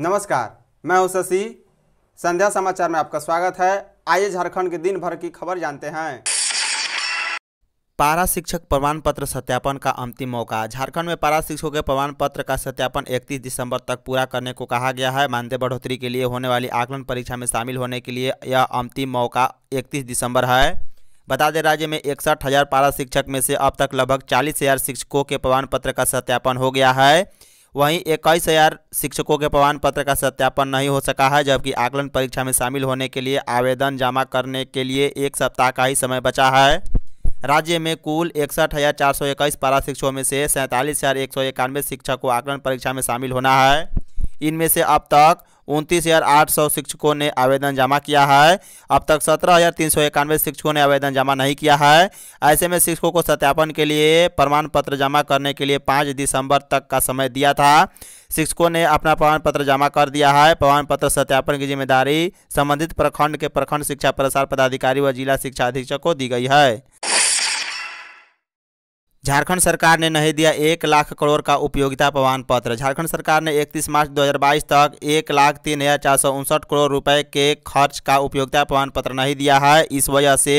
नमस्कार मैं हूं शशि संध्या समाचार में आपका स्वागत है आइए झारखंड के दिन भर की खबर जानते हैं पारा शिक्षक प्रमाण पत्र सत्यापन का अंतिम मौका झारखंड में पारा शिक्षकों के प्रमाण पत्र का सत्यापन 31 दिसंबर तक पूरा करने को कहा गया है मानदेय बढ़ोतरी के लिए होने वाली आकलन परीक्षा में शामिल होने के लिए यह अंतिम मौका 31 दिसंबर है बता दें राज्य में इकसठ हज़ार पारा शिक्षक में से अब तक लगभग चालीस हज़ार शिक्षकों के प्रमाण पत्र का सत्यापन हो गया है वहीं इक्कीस हज़ार शिक्षकों के प्रमाण पत्र का सत्यापन नहीं हो सका है जबकि आकलन परीक्षा में शामिल होने के लिए आवेदन जमा करने के लिए एक सप्ताह का ही समय बचा है राज्य में कुल इकसठ हज़ार चार सौ इक्कीस पारा शिक्षकों में से सैंतालीस हज़ार एक सौ इक्यानवे शिक्षक को आकलन परीक्षा में शामिल होना है इनमें से अब तक उनतीस हज़ार आठ सौ शिक्षकों ने आवेदन जमा किया है अब तक सत्रह हज़ार तीन सौ इक्यानवे शिक्षकों ने आवेदन जमा नहीं किया है ऐसे में शिक्षकों को सत्यापन के लिए प्रमाण पत्र जमा करने के लिए पाँच दिसंबर तक का समय दिया था शिक्षकों ने अपना प्रमाण पत्र जमा कर दिया है प्रमाण पत्र सत्यापन की जिम्मेदारी संबंधित प्रखंड के प्रखंड शिक्षा प्रसार पदाधिकारी व जिला शिक्षा अधीक्षक को दी गई है झारखंड सरकार ने नहीं दिया एक लाख करोड़ का उपयोगिता प्रमाण पत्र झारखंड सरकार ने 31 मार्च 2022 तक एक लाख तीन हज़ार चार सौ उनसठ करोड़ रुपए के खर्च का उपयोगिता प्रमाण पत्र नहीं दिया है इस वजह से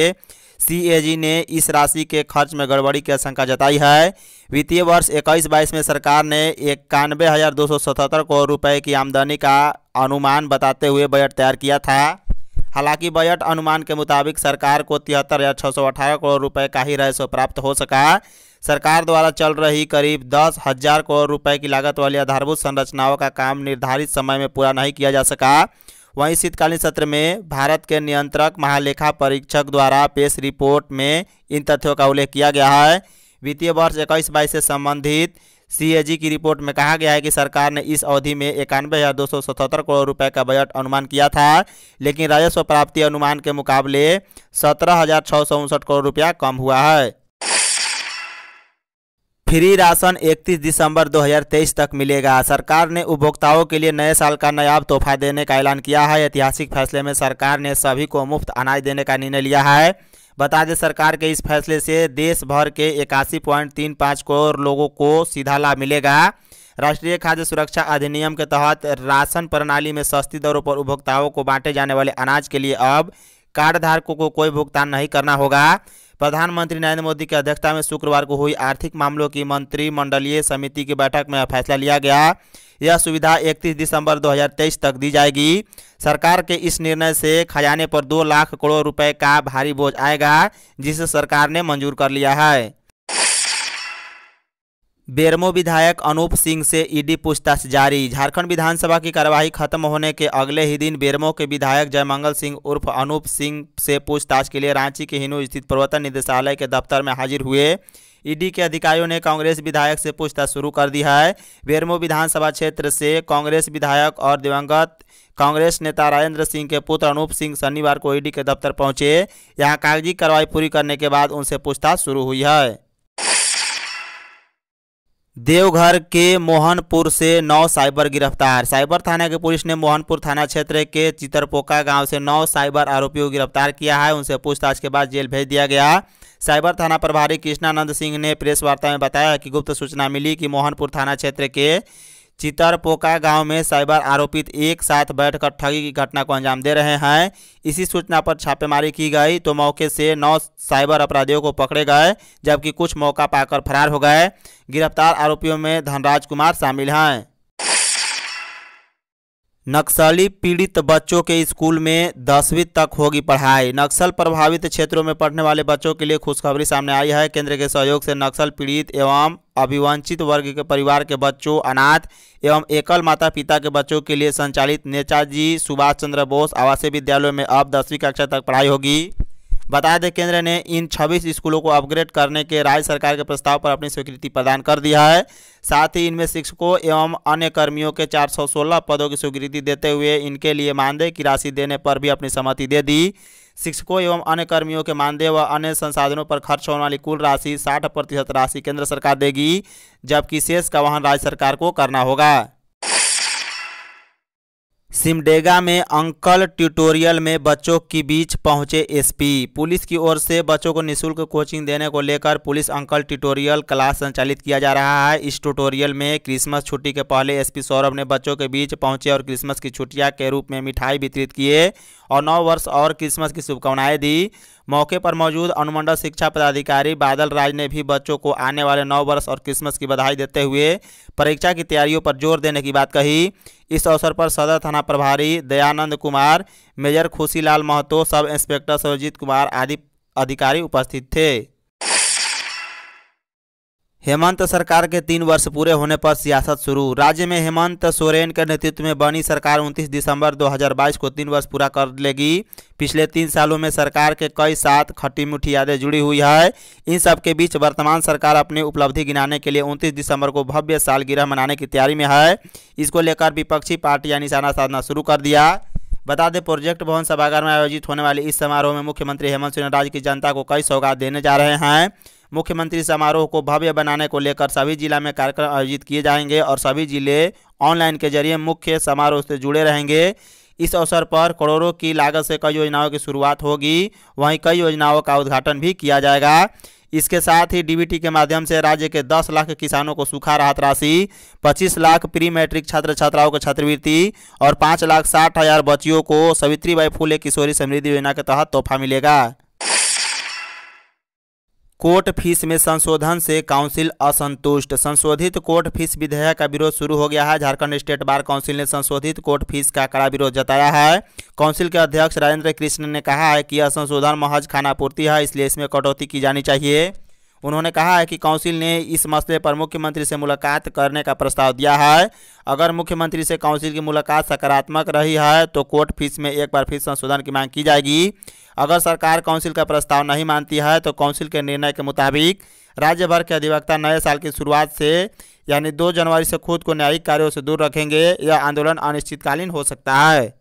सीएजी ने इस राशि के खर्च में गड़बड़ी की आशंका जताई है वित्तीय वर्ष इक्कीस बाईस में सरकार ने इक्यानवे हज़ार दो सौ सतहत्तर करोड़ रुपये की आमदनी का अनुमान बताते हुए बजट तैयार किया था हालांकि बजट अनुमान के मुताबिक सरकार को तिहत्तर हज़ार छः सौ अठारह करोड़ रुपये का ही राजस्व प्राप्त हो सका सरकार द्वारा चल रही करीब दस हजार करोड़ रुपए की लागत वाली आधारभूत संरचनाओं का काम निर्धारित समय में पूरा नहीं किया जा सका वहीं शीतकालीन सत्र में भारत के नियंत्रक महालेखा परीक्षक द्वारा पेश रिपोर्ट में इन तथ्यों का उल्लेख किया गया है वित्तीय वर्ष इक्कीस बाईस से संबंधित सीएजी की रिपोर्ट में कहा गया है कि सरकार ने इस अवधि में इक्यानवे हज़ार दो सौ सतहत्तर करोड़ रुपए का बजट अनुमान किया था लेकिन राजस्व प्राप्ति अनुमान के मुकाबले सत्रह हज़ार छः सौ उनसठ करोड़ रुपया कम हुआ है फ्री राशन 31 दिसंबर 2023 तक मिलेगा सरकार ने उपभोक्ताओं के लिए नए साल का नयाब तोहफा देने का ऐलान किया है ऐतिहासिक फैसले में सरकार ने सभी को मुफ्त अनाज देने का निर्णय लिया है बता दें सरकार के इस फैसले से देश भर के इक्यासी पॉइंट तीन पाँच करोड़ लोगों को सीधा लाभ मिलेगा राष्ट्रीय खाद्य सुरक्षा अधिनियम के तहत राशन प्रणाली में सस्ती दरों पर उपभोक्ताओं को बांटे जाने वाले अनाज के लिए अब कार्डधारकों को कोई भुगतान नहीं करना होगा प्रधानमंत्री नरेंद्र मोदी की अध्यक्षता में शुक्रवार को हुई आर्थिक मामलों की मंत्रिमंडलीय समिति की बैठक में फैसला लिया गया यह सुविधा 31 दिसंबर 2023 तक दी जाएगी सरकार के इस निर्णय से खजाने पर दो लाख करोड़ रुपए का भारी बोझ आएगा जिसे सरकार ने मंजूर कर लिया है बेरमो विधायक अनूप सिंह से ईडी पूछताछ जारी झारखंड विधानसभा की कार्यवाही खत्म होने के अगले ही दिन बेरमो के विधायक जयमंगल सिंह उर्फ अनूप सिंह से पूछताछ के लिए रांची के हिनू स्थित प्रवर्तन निदेशालय के दफ्तर में हाजिर हुए ईडी के अधिकारियों ने कांग्रेस विधायक से पूछताछ शुरू कर दी है बेरमो विधानसभा क्षेत्र से कांग्रेस विधायक और दिवंगत कांग्रेस नेता राजेंद्र सिंह के पुत्र अनूप सिंह शनिवार को ईडी के दफ्तर पहुंचे यहां कागजी कार्रवाई पूरी करने के बाद उनसे पूछताछ शुरू हुई है देवघर के मोहनपुर से नौ साइबर गिरफ्तार साइबर थाना के पुलिस ने मोहनपुर थाना क्षेत्र के चितरपोका गांव से नौ साइबर आरोपियों को गिरफ्तार किया है उनसे पूछताछ के बाद जेल भेज दिया गया साइबर थाना प्रभारी कृष्णानंद सिंह ने प्रेस वार्ता में बताया कि गुप्त सूचना मिली कि मोहनपुर थाना क्षेत्र के चितरपोका गांव में साइबर आरोपित एक साथ बैठकर ठगी की घटना को अंजाम दे रहे हैं इसी सूचना पर छापेमारी की गई तो मौके से नौ साइबर अपराधियों को पकड़े गए जबकि कुछ मौका पाकर फरार हो गए गिरफ्तार आरोपियों में धनराज कुमार शामिल हैं नक्सली पीड़ित बच्चों के स्कूल में दसवीं तक होगी पढ़ाई नक्सल प्रभावित क्षेत्रों में पढ़ने वाले बच्चों के लिए खुशखबरी सामने आई है केंद्र के सहयोग से नक्सल पीड़ित एवं अभिवंचित वर्ग के परिवार के बच्चों अनाथ एवं एकल माता पिता के बच्चों के लिए संचालित नेताजी सुभाष चंद्र बोस आवासीय विद्यालयों में अब दसवीं कक्षा तक पढ़ाई होगी बता दें केंद्र ने इन 26 स्कूलों को अपग्रेड करने के राज्य सरकार के प्रस्ताव पर अपनी स्वीकृति प्रदान कर दिया है साथ ही इनमें शिक्षकों एवं अन्य कर्मियों के 416 पदों की स्वीकृति देते हुए इनके लिए मानदेय की राशि देने पर भी अपनी सहमति दे दी शिक्षकों एवं अन्य कर्मियों के मानदेय व अन्य संसाधनों पर खर्च होने वाली कुल राशि साठ प्रतिशत राशि केंद्र सरकार देगी जबकि शेष का वहन राज्य सरकार को करना होगा सिमडेगा में अंकल ट्यूटोरियल में बच्चों के बीच पहुंचे एसपी पुलिस की ओर से बच्चों को निशुल्क कोचिंग देने को लेकर पुलिस अंकल ट्यूटोरियल क्लास संचालित किया जा रहा है इस ट्यूटोरियल में क्रिसमस छुट्टी के पहले एसपी सौरभ ने बच्चों के बीच पहुंचे और क्रिसमस की छुट्टियां के रूप में मिठाई वितरित किए और नौ वर्ष और क्रिसमस की शुभकामनाएं दी मौके पर मौजूद अनुमंडल शिक्षा पदाधिकारी बादल राज ने भी बच्चों को आने वाले नौ वर्ष और क्रिसमस की बधाई देते हुए परीक्षा की तैयारियों पर जोर देने की बात कही इस अवसर पर सदर थाना प्रभारी Dayanand Kumar major Khushilal Mahto sub inspector Surjit Kumar आदि अधिकारी उपस्थित थे हेमंत सरकार के तीन वर्ष पूरे होने पर सियासत शुरू राज्य में हेमंत सोरेन के नेतृत्व में बनी सरकार 29 दिसंबर 2022 को तीन वर्ष पूरा कर लेगी पिछले तीन सालों में सरकार के कई साथ खट्टी मुठी यादें जुड़ी हुई है इन सब के बीच वर्तमान सरकार अपनी उपलब्धि गिनाने के लिए 29 दिसंबर को भव्य सालगिरह मनाने की तैयारी में है इसको लेकर विपक्षी पार्टियाँ निशाना साधना शुरू कर दिया बता दें प्रोजेक्ट भवन सभागार में आयोजित होने वाले इस समारोह में मुख्यमंत्री हेमंत सोरेन राज्य की जनता को कई सौगात देने जा रहे हैं मुख्यमंत्री समारोह को भव्य बनाने को लेकर सभी जिला में कार्यक्रम आयोजित किए जाएंगे और सभी जिले ऑनलाइन के जरिए मुख्य समारोह से जुड़े रहेंगे इस अवसर पर करोड़ों की लागत से कई योजनाओं की शुरुआत होगी वहीं कई योजनाओं का उद्घाटन भी किया जाएगा इसके साथ ही डीबीटी के माध्यम से राज्य के 10 लाख किसानों को सूखा राहत राशि 25 लाख प्री मैट्रिक छात्र छात्राओं को छात्रवृत्ति और 5 लाख साठ हजार बच्चियों को सावित्री बाई फूले किशोरी समृद्धि योजना के तहत तोहफा मिलेगा कोर्ट फीस में संशोधन से काउंसिल असंतुष्ट संशोधित कोर्ट फीस विधेयक का विरोध शुरू हो गया है झारखंड स्टेट बार काउंसिल ने संशोधित कोर्ट फीस का कड़ा विरोध जताया है काउंसिल के अध्यक्ष राजेंद्र कृष्ण ने कहा है कि यह संशोधन महज खानापूर्ति है इसलिए इसमें कटौती की जानी चाहिए उन्होंने कहा है कि काउंसिल ने इस मसले पर मुख्यमंत्री से मुलाकात करने का प्रस्ताव दिया है अगर मुख्यमंत्री से काउंसिल की मुलाकात सकारात्मक रही है तो कोर्ट फीस में एक बार फिर संशोधन की मांग की जाएगी अगर सरकार काउंसिल का प्रस्ताव नहीं मानती है तो काउंसिल के निर्णय के मुताबिक राज्य भर के अधिवक्ता नए साल की शुरुआत से यानी दो जनवरी से खुद को न्यायिक कार्यों से दूर रखेंगे यह आंदोलन अनिश्चितकालीन हो सकता है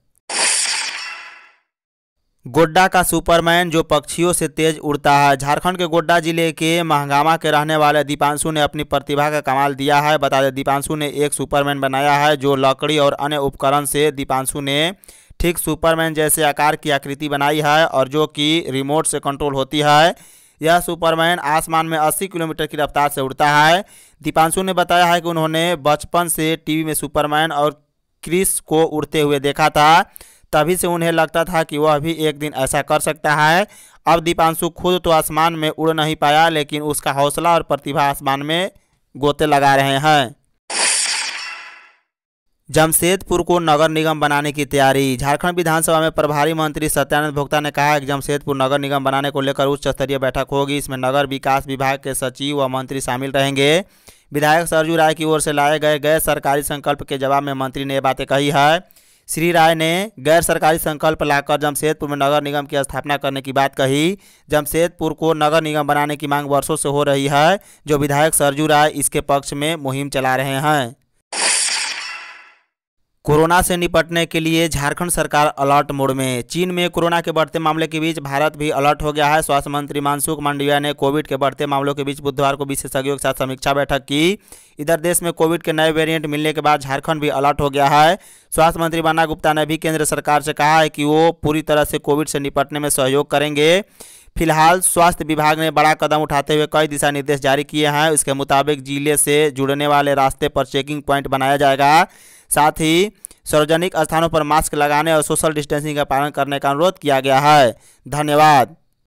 गोड्डा का सुपरमैन जो पक्षियों से तेज उड़ता है झारखंड के गोड्डा जिले के महंगामा के रहने वाले दीपांशु ने अपनी प्रतिभा का कमाल दिया है बता दें दीपांशु ने एक सुपरमैन बनाया है जो लकड़ी और अन्य उपकरण से दीपांशु ने ठीक सुपरमैन जैसे आकार की आकृति बनाई है और जो कि रिमोट से कंट्रोल होती है यह सुपरमैन आसमान में अस्सी किलोमीटर की रफ्तार से उड़ता है दीपांशु ने बताया है कि उन्होंने बचपन से टी में सुपरमैन और क्रिस को उड़ते हुए देखा था तभी से उन्हें लगता था कि वह भी एक दिन ऐसा कर सकता है अब दीपांशु खुद तो आसमान में उड़ नहीं पाया लेकिन उसका हौसला और प्रतिभा आसमान में गोते लगा रहे हैं जमशेदपुर को नगर निगम बनाने की तैयारी झारखंड विधानसभा में प्रभारी मंत्री सत्यानंद भोक्ता ने कहा कि जमशेदपुर नगर निगम बनाने को लेकर उच्च स्तरीय बैठक होगी इसमें नगर विकास विभाग के सचिव व मंत्री शामिल रहेंगे विधायक सरजू राय की ओर से लाए गए गैर सरकारी संकल्प के जवाब में मंत्री ने ये बातें कही है श्री राय ने गैर सरकारी संकल्प लाकर जमशेदपुर में नगर निगम की स्थापना करने की बात कही जमशेदपुर को नगर निगम बनाने की मांग वर्षों से हो रही है जो विधायक सरजू राय इसके पक्ष में मुहिम चला रहे हैं कोरोना से निपटने के लिए झारखंड सरकार अलर्ट मोड में चीन में कोरोना के बढ़ते मामले के बीच भारत भी अलर्ट हो गया है स्वास्थ्य मंत्री मानसुख मांडविया ने कोविड के बढ़ते मामलों के बीच बुधवार को विशेषज्ञों के साथ समीक्षा बैठक की इधर देश में कोविड के नए वेरिएंट मिलने के बाद झारखंड भी अलर्ट हो गया है स्वास्थ्य मंत्री बन्ना गुप्ता ने भी केंद्र सरकार से कहा है कि वो पूरी तरह से कोविड से निपटने में सहयोग करेंगे फिलहाल स्वास्थ्य विभाग ने बड़ा कदम उठाते हुए कई दिशा निर्देश जारी किए हैं उसके मुताबिक जिले से जुड़ने वाले रास्ते पर चेकिंग पॉइंट बनाया जाएगा साथ ही सार्वजनिक स्थानों पर मास्क लगाने और सोशल डिस्टेंसिंग का पालन करने का अनुरोध किया गया है धन्यवाद